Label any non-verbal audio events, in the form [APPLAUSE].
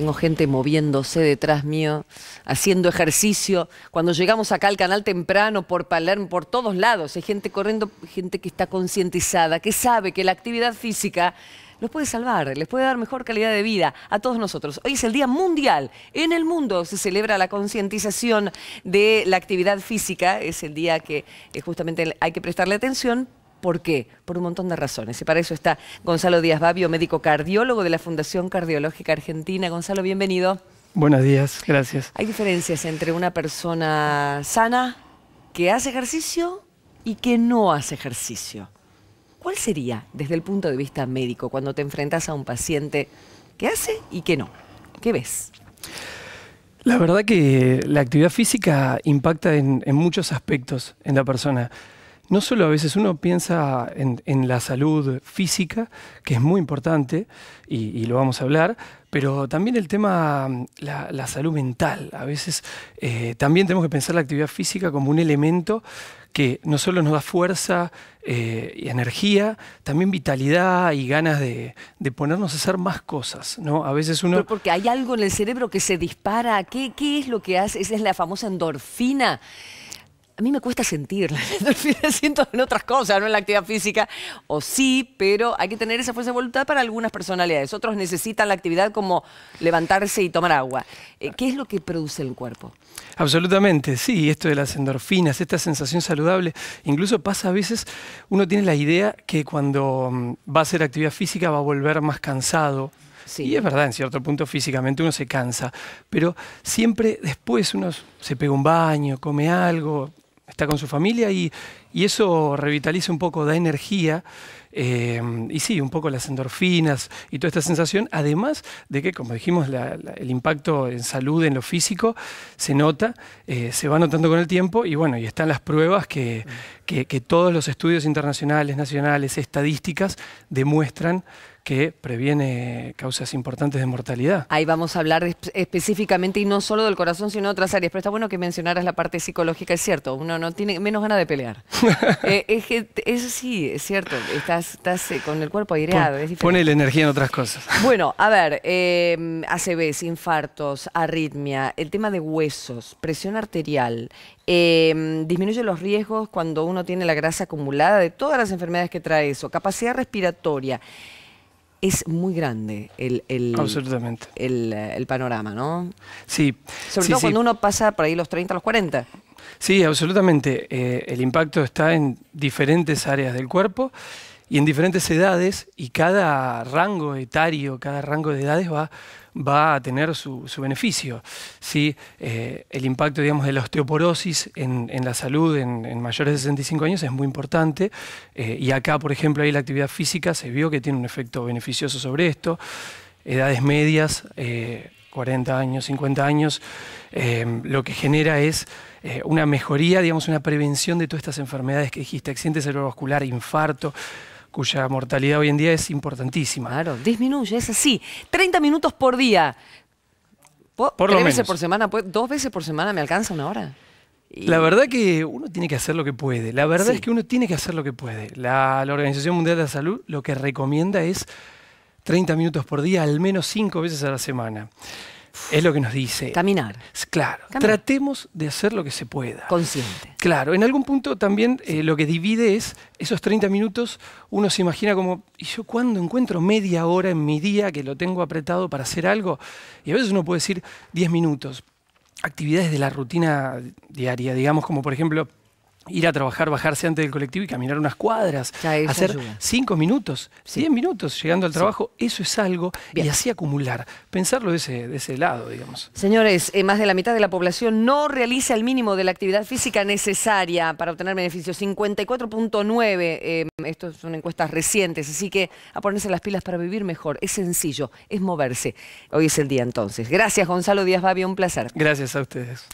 tengo gente moviéndose detrás mío, haciendo ejercicio. Cuando llegamos acá al canal temprano, por Palermo, por todos lados, hay gente corriendo, gente que está concientizada, que sabe que la actividad física los puede salvar, les puede dar mejor calidad de vida a todos nosotros. Hoy es el Día Mundial. En el mundo se celebra la concientización de la actividad física. Es el día que eh, justamente hay que prestarle atención, ¿Por qué? Por un montón de razones. Y para eso está Gonzalo Díaz Babio, médico cardiólogo de la Fundación Cardiológica Argentina. Gonzalo, bienvenido. Buenos días, gracias. ¿Hay diferencias entre una persona sana que hace ejercicio y que no hace ejercicio? ¿Cuál sería, desde el punto de vista médico, cuando te enfrentas a un paciente que hace y que no? ¿Qué ves? La verdad que la actividad física impacta en, en muchos aspectos en la persona no solo a veces uno piensa en, la salud física, que es muy importante y, lo vamos a hablar, pero también el tema, mm, la, salud mental. A veces eh, también tenemos que pensar la actividad física como un elemento que no solo nos da fuerza eh, y energía, también vitalidad y ganas de, ponernos a hacer más cosas, ¿no? A veces uno... Pero porque hay algo en el cerebro que se dispara. ¿Qué, qué es lo que hace? Esa es la famosa endorfina a mí me cuesta sentir la endorfina, siento en otras cosas, no en la actividad física, o sí, pero hay que tener esa fuerza de voluntad para algunas personalidades. Otros necesitan la actividad como levantarse y tomar agua. Eh, ¿Qué es lo que produce el cuerpo? Absolutamente, sí, esto de las endorfinas, esta sensación saludable, incluso pasa a veces, uno tiene la idea que cuando mm, va a hacer actividad física va a volver más cansado, Y es verdad, en cierto punto físicamente uno se cansa, pero siempre después uno se pega un baño, come algo, con su familia y, y eso revitaliza un poco, da energía. Eh, y sí, un poco las endorfinas y toda esta sensación, además de que, como dijimos, el impacto en salud, en lo físico, se nota, eh, se va notando con el tiempo y bueno, y están las pruebas que, que todos los estudios internacionales, nacionales, estadísticas demuestran que previene causas importantes de mortalidad. Ahí vamos a hablar específicamente y no solo del corazón, sino de otras áreas. Pero está bueno que mencionaras la parte psicológica, es cierto, uno no tiene menos ganas de pelear. [LAUGHS] Eh, es que eso sí, es cierto, estás, eh, con el cuerpo aireado. pone la energía en otras cosas. [LAUGHS] Bueno, a ver, eh, ACVs, infartos, arritmia, el tema de huesos, presión arterial, eh, disminuye los riesgos cuando uno tiene la grasa acumulada de todas las enfermedades que trae eso, capacidad respiratoria es muy grande el, el, panorama, ¿no? Sí. Sobre todo cuando uno pasa por ahí los 30 los 40. Sí, absolutamente. Eh, el impacto está en diferentes áreas del cuerpo y en diferentes edades y cada rango etario, cada rango de edades va, va a tener su, beneficio. ¿sí? Eh, el impacto digamos, de la osteoporosis en, la salud en, mayores de 65 años es muy importante eh, y acá, por ejemplo, ahí la actividad física se vio que tiene un efecto beneficioso sobre esto. Edades medias, 40 años, 50 años, eh, lo que genera es eh, una mejoría, digamos, una prevención de todas estas enfermedades que dijiste, accidente cerebrovascular, infarto, cuya mortalidad hoy en día es importantísima. Claro, disminuye, es así. 30 minutos por día. por ¿Tres veces por semana? ¿Dos veces por semana me alcanza una hora? La verdad que uno tiene que hacer lo que puede. La verdad es que uno tiene que hacer lo que puede. la Organización Mundial de la Salud lo que recomienda es 30 minutos por día, al menos 5 veces a la semana. Es lo que nos dice. Caminar. Claro. Tratemos de hacer lo que se pueda. Consciente. Claro. En algún punto también eh, lo que divide es esos 30 minutos, uno se imagina como, ¿y yo cuándo encuentro media hora en mi día que lo tengo apretado para hacer algo? Y a veces uno puede decir 10 minutos. Actividades de la rutina diaria, digamos, como por ejemplo ir a trabajar, bajarse antes del colectivo y caminar unas cuadras, hacer cinco minutos, cien minutos llegando al trabajo, eso es algo y así acumular, pensarlo de ese, de ese lado, digamos. Señores, eh, más de la mitad de la población no realiza el mínimo de la actividad física necesaria para obtener beneficios, 54.9, eh, em, esto son encuestas recientes, así que a ponerse las pilas para vivir mejor, es sencillo, es moverse. Hoy es el día entonces. Gracias Gonzalo Díaz Babio, un placer. Gracias a ustedes.